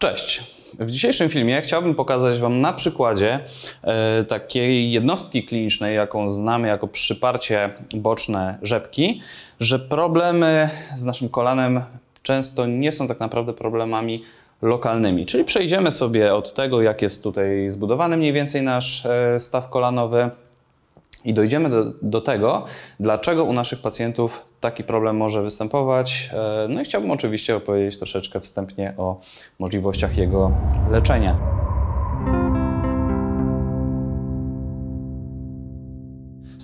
Cześć! W dzisiejszym filmie chciałbym pokazać Wam na przykładzie e, takiej jednostki klinicznej, jaką znamy jako przyparcie boczne rzepki, że problemy z naszym kolanem często nie są tak naprawdę problemami lokalnymi. Czyli przejdziemy sobie od tego, jak jest tutaj zbudowany mniej więcej nasz e, staw kolanowy, i dojdziemy do, do, tego, dlaczego u naszych pacjentów taki problem może występować. E, no i chciałbym oczywiście opowiedzieć troszeczkę wstępnie o możliwościach jego leczenia.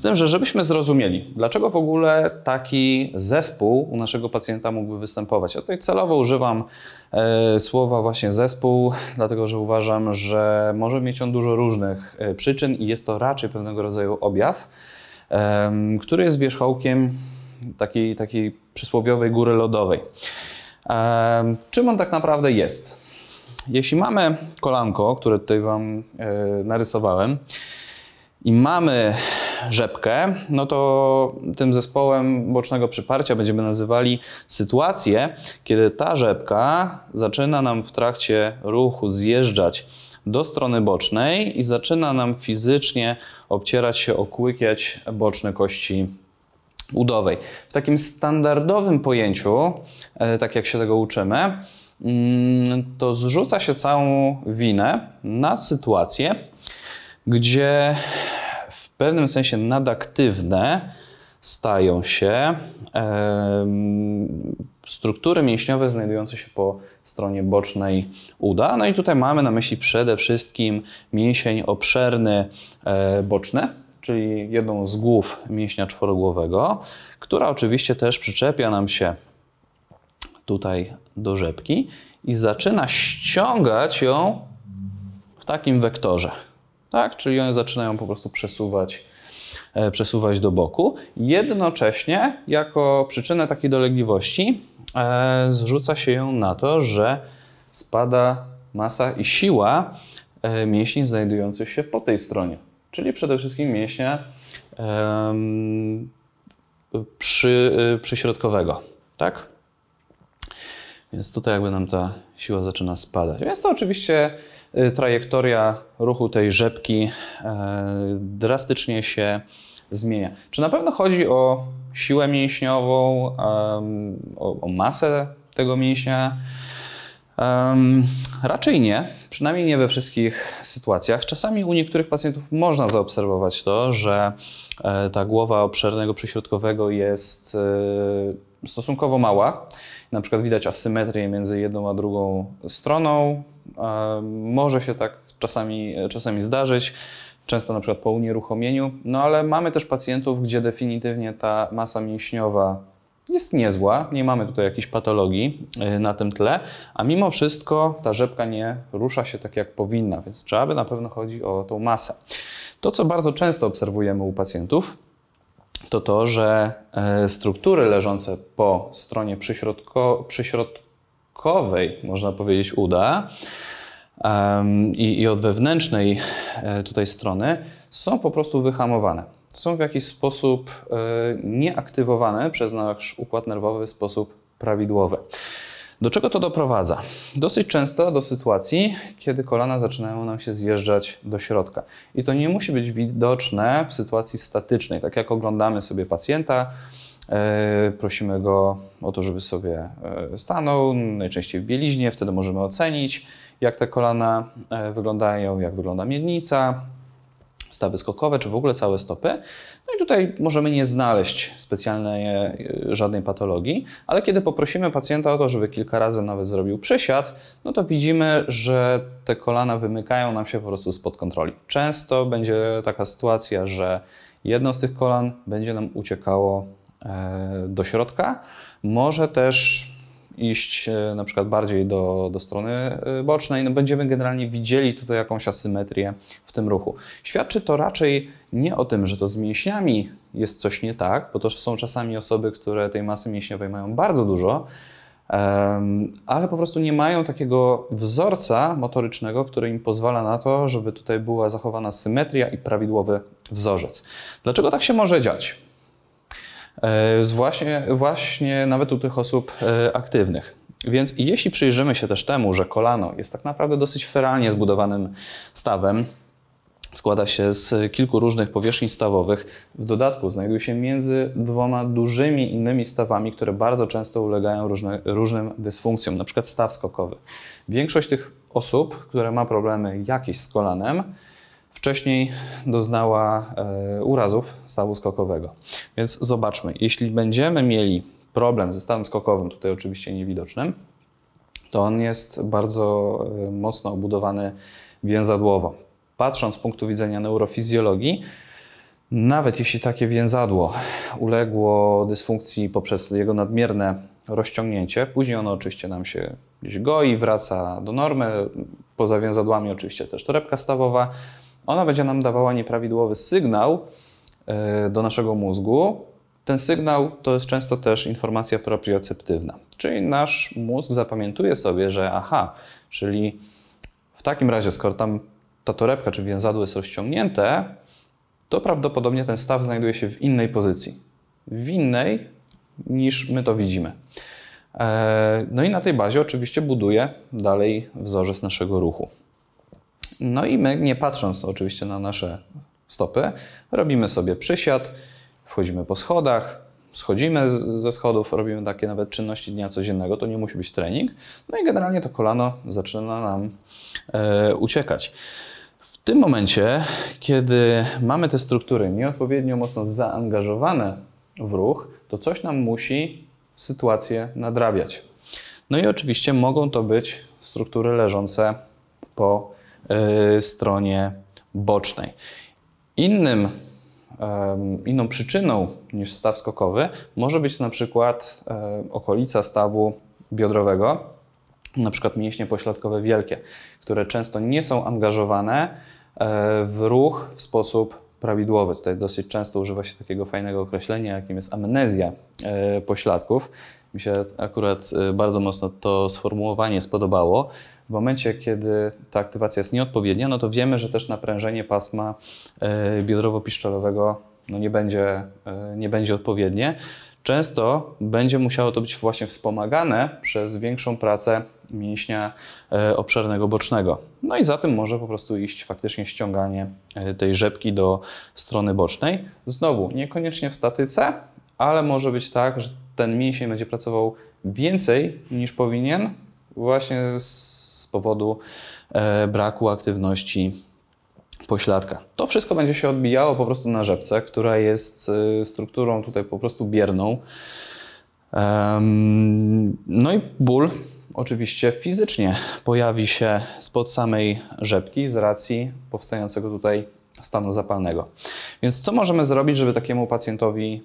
tym, że żebyśmy zrozumieli, dlaczego w ogóle taki zespół u naszego pacjenta mógłby występować. Ja tutaj celowo używam e, słowa właśnie zespół, dlatego że uważam, że może mieć on dużo różnych e, przyczyn i jest to raczej pewnego rodzaju objaw, który jest wierzchołkiem takiej, takiej przysłowiowej góry lodowej. Czym on tak naprawdę jest? Jeśli mamy kolanko, które tutaj Wam e, narysowałem, i mamy rzepkę, no to tym zespołem bocznego przyparcia będziemy nazywali sytuację, kiedy ta rzepka zaczyna nam w trakcie ruchu zjeżdżać do strony bocznej i zaczyna nam fizycznie obcierać się, okłykiać boczne kości udowej. W takim standardowym pojęciu, e, tak jak się tego uczymy, mm, to zrzuca się całą winę na sytuację, gdzie pewnym sensie nadaktywne stają się struktury mięśniowe znajdujące się po stronie bocznej uda. No i tutaj mamy na myśli przede wszystkim mięsień obszerny e, boczny, czyli jedną z głów mięśnia czworogłowego, która oczywiście też przyczepia nam się tutaj do rzepki i zaczyna ściągać ją w takim wektorze tak? Czyli one zaczynają po prostu przesuwać, e, przesuwać do boku. Jednocześnie, jako przyczynę takiej dolegliwości, e, zrzuca się ją na to, że spada masa i siła e, mięśni znajdujących się po tej stronie, czyli przede wszystkim mięśnia przy, przyśrodkowego, tak? Więc tutaj jakby nam ta siła zaczyna spadać. Więc to oczywiście Y, trajektoria ruchu tej rzepki y, drastycznie się zmienia. Czy na pewno chodzi o siłę mięśniową, o, o masę tego mięśnia? Um, raczej nie, przynajmniej nie we wszystkich sytuacjach. Czasami u niektórych pacjentów można zaobserwować to, że e, ta głowa obszernego przyśrodkowego jest e, stosunkowo mała. Na przykład widać asymetrię między jedną a drugą stroną. Może się tak czasami, czasami zdarzyć, często na przykład po unieruchomieniu, no ale mamy też pacjentów, gdzie definitywnie ta masa mięśniowa jest niezła, nie mamy tutaj jakiejś patologii y, na tym tle, a mimo wszystko ta rzepka nie rusza się tak jak powinna, więc trzeba by na pewno chodzi o tą masę. To, co bardzo często obserwujemy u pacjentów, to to, że e, struktury leżące po stronie przyśrodko, przyśrod, środkowej, można powiedzieć, uda i, i od wewnętrznej e, tutaj strony są po prostu wyhamowane. Są w jakiś sposób e, nieaktywowane przez nasz układ nerwowy w sposób prawidłowy. Do czego to doprowadza? Dosyć często do sytuacji, kiedy kolana zaczynają nam się zjeżdżać do środka. I to nie musi być widoczne w sytuacji statycznej, tak jak oglądamy sobie pacjenta, E, prosimy go o to, żeby sobie e, stanął, najczęściej w bieliźnie, wtedy możemy ocenić, jak te kolana e, wyglądają, jak wygląda miednica, stawy skokowe, czy w ogóle całe stopy. No i tutaj możemy nie znaleźć specjalnej żadnej patologii, ale kiedy poprosimy pacjenta o to, żeby kilka razy nawet zrobił przysiad, no to widzimy, że te kolana wymykają nam się po prostu spod kontroli. Często będzie taka sytuacja, że jedno z tych kolan będzie nam uciekało E, do środka. Może też iść e, na przykład bardziej do, do strony e, bocznej. No będziemy generalnie widzieli tutaj jakąś asymetrię w tym ruchu. Świadczy to raczej nie o tym, że to z mięśniami jest coś nie tak, bo to są czasami osoby, które tej masy mięśniowej mają bardzo dużo, ale po prostu nie mają takiego wzorca motorycznego, który im pozwala na to, żeby tutaj była zachowana symetria i prawidłowy wzorzec. Dlaczego tak się może dziać? E, właśnie, właśnie nawet u tych osób e, aktywnych. Więc jeśli przyjrzymy się też temu, że kolano jest tak naprawdę dosyć feralnie zbudowanym stawem, składa się z kilku różnych powierzchni stawowych. W dodatku znajduje się między dwoma dużymi innymi stawami, które bardzo często ulegają różne, różnym dysfunkcjom, na przykład staw skokowy. Większość tych osób, które ma problemy jakieś z kolanem, Wcześniej doznała e, urazów stawu skokowego. Więc zobaczmy, jeśli będziemy mieli problem ze stawem skokowym, tutaj oczywiście niewidocznym, to on jest bardzo e, mocno obudowany więzadłowo. Patrząc z punktu widzenia neurofizjologii, nawet jeśli takie więzadło uległo dysfunkcji poprzez jego nadmierne rozciągnięcie, później ono oczywiście nam się gdzieś goi, wraca do normy, poza więzadłami oczywiście też torebka stawowa, ona będzie nam dawała nieprawidłowy sygnał e, do naszego mózgu. Ten sygnał to jest często też informacja proprioceptywna, czyli nasz mózg zapamiętuje sobie, że aha, czyli w takim razie, skoro tam ta torebka czy więzadło jest rozciągnięte, to prawdopodobnie ten staw znajduje się w innej pozycji. W innej niż my to widzimy. E, no i na tej bazie oczywiście buduje dalej wzorzec naszego ruchu. No i my, nie patrząc oczywiście na nasze stopy, robimy sobie przysiad, wchodzimy po schodach, schodzimy ze schodów, robimy takie nawet czynności dnia codziennego, to nie musi być trening. No i generalnie to kolano zaczyna nam e, uciekać. W tym momencie, kiedy mamy te struktury nieodpowiednio mocno zaangażowane w ruch, to coś nam musi sytuację nadrabiać. No i oczywiście mogą to być struktury leżące po Y, stronie bocznej. Innym, inną przyczyną niż staw skokowy może być na przykład okolica stawu biodrowego, na przykład mięśnie pośladkowe wielkie, które często nie są angażowane e, w ruch w sposób prawidłowy. Tutaj dosyć często używa się takiego fajnego określenia, jakim jest amnezja e, pośladków. Mi się akurat e, bardzo mocno to sformułowanie spodobało, w momencie, kiedy ta aktywacja jest nieodpowiednia, no to wiemy, że też naprężenie pasma e, biodrowo-piszczelowego no nie, będzie, e, nie będzie odpowiednie. Często będzie musiało to być właśnie wspomagane przez większą pracę mięśnia e, obszernego bocznego. No i za tym może po prostu iść faktycznie ściąganie tej rzepki do strony bocznej. Znowu, niekoniecznie w statyce, ale może być tak, że ten mięsień będzie pracował więcej niż powinien, właśnie z powodu e, braku aktywności pośladka. To wszystko będzie się odbijało po prostu na rzepce, która jest e, strukturą tutaj po prostu bierną. No i ból oczywiście fizycznie pojawi się spod samej rzepki z racji powstającego tutaj stanu zapalnego. Więc co możemy zrobić, żeby takiemu pacjentowi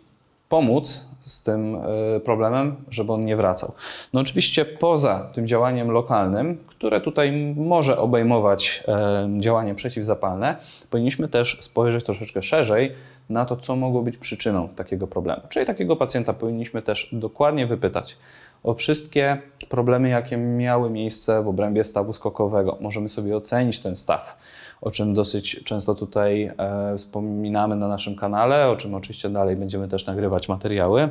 pomóc z tym e, problemem, żeby on nie wracał. No oczywiście poza tym działaniem lokalnym, które tutaj może obejmować e, działanie przeciwzapalne, powinniśmy też spojrzeć troszeczkę szerzej na to, co mogło być przyczyną takiego problemu. Czyli takiego pacjenta powinniśmy też dokładnie wypytać o wszystkie problemy, jakie miały miejsce w obrębie stawu skokowego. Możemy sobie ocenić ten staw, o czym dosyć często tutaj e, wspominamy na naszym kanale, o czym oczywiście dalej będziemy też nagrywać materiały.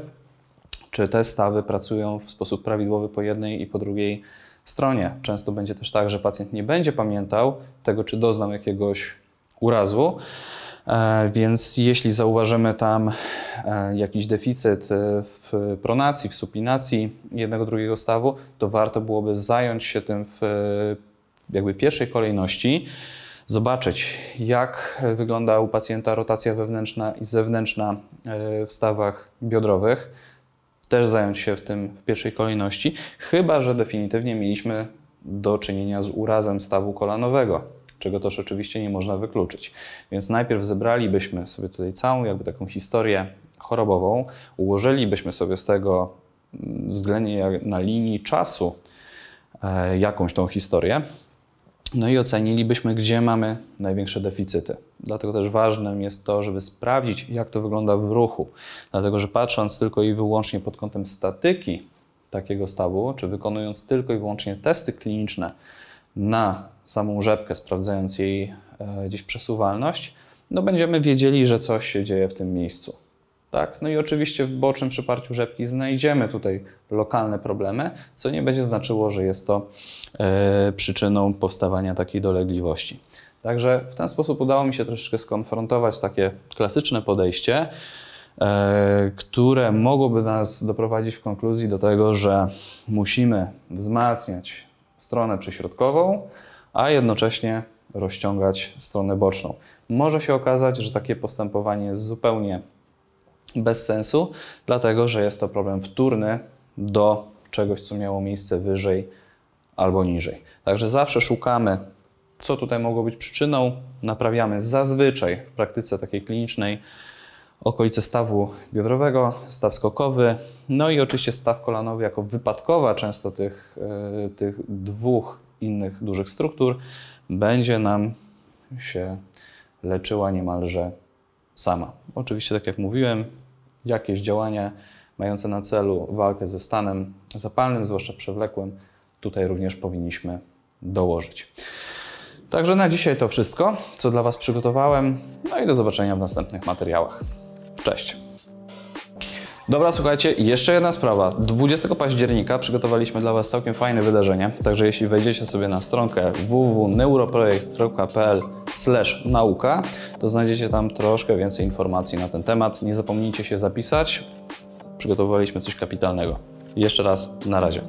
Czy te stawy pracują w sposób prawidłowy po jednej i po drugiej stronie? Często będzie też tak, że pacjent nie będzie pamiętał tego, czy doznał jakiegoś urazu E, więc jeśli zauważymy tam e, jakiś deficyt e, w pronacji, w supinacji jednego, drugiego stawu, to warto byłoby zająć się tym w jakby pierwszej kolejności, zobaczyć jak wygląda u pacjenta rotacja wewnętrzna i zewnętrzna w stawach biodrowych. Też zająć się w tym w pierwszej kolejności, chyba że definitywnie mieliśmy do czynienia z urazem stawu kolanowego czego też oczywiście nie można wykluczyć. Więc najpierw zebralibyśmy sobie tutaj całą jakby taką historię chorobową, ułożylibyśmy sobie z tego mm, względnie na linii czasu e, jakąś tą historię, no i ocenilibyśmy, gdzie mamy największe deficyty. Dlatego też ważnym jest to, żeby sprawdzić, jak to wygląda w ruchu. Dlatego, że patrząc tylko i wyłącznie pod kątem statyki takiego stawu, czy wykonując tylko i wyłącznie testy kliniczne, na samą rzepkę, sprawdzając jej e, gdzieś przesuwalność, no będziemy wiedzieli, że coś się dzieje w tym miejscu. Tak? No i oczywiście w bocznym przyparciu rzepki znajdziemy tutaj lokalne problemy, co nie będzie znaczyło, że jest to e, przyczyną powstawania takiej dolegliwości. Także w ten sposób udało mi się troszeczkę skonfrontować takie klasyczne podejście, e, które mogłoby nas doprowadzić w konkluzji do tego, że musimy wzmacniać stronę przyśrodkową, a jednocześnie rozciągać stronę boczną. Może się okazać, że takie postępowanie jest zupełnie bez sensu, dlatego że jest to problem wtórny do czegoś, co miało miejsce wyżej albo niżej. Także zawsze szukamy, co tutaj mogło być przyczyną, naprawiamy zazwyczaj w praktyce takiej klinicznej okolice stawu biodrowego, staw skokowy, no i oczywiście staw kolanowy jako wypadkowa często tych, e, tych dwóch innych dużych struktur będzie nam się leczyła niemalże sama. Oczywiście, tak jak mówiłem, jakieś działania mające na celu walkę ze stanem zapalnym, zwłaszcza przewlekłym, tutaj również powinniśmy dołożyć. Także na dzisiaj to wszystko, co dla Was przygotowałem. No i do zobaczenia w następnych materiałach. Cześć. Dobra, słuchajcie, jeszcze jedna sprawa. 20 października przygotowaliśmy dla Was całkiem fajne wydarzenie, także jeśli wejdziecie sobie na stronkę www.neuroprojekt.pl nauka, to znajdziecie tam troszkę więcej informacji na ten temat. Nie zapomnijcie się zapisać. Przygotowaliśmy coś kapitalnego. Jeszcze raz, na razie.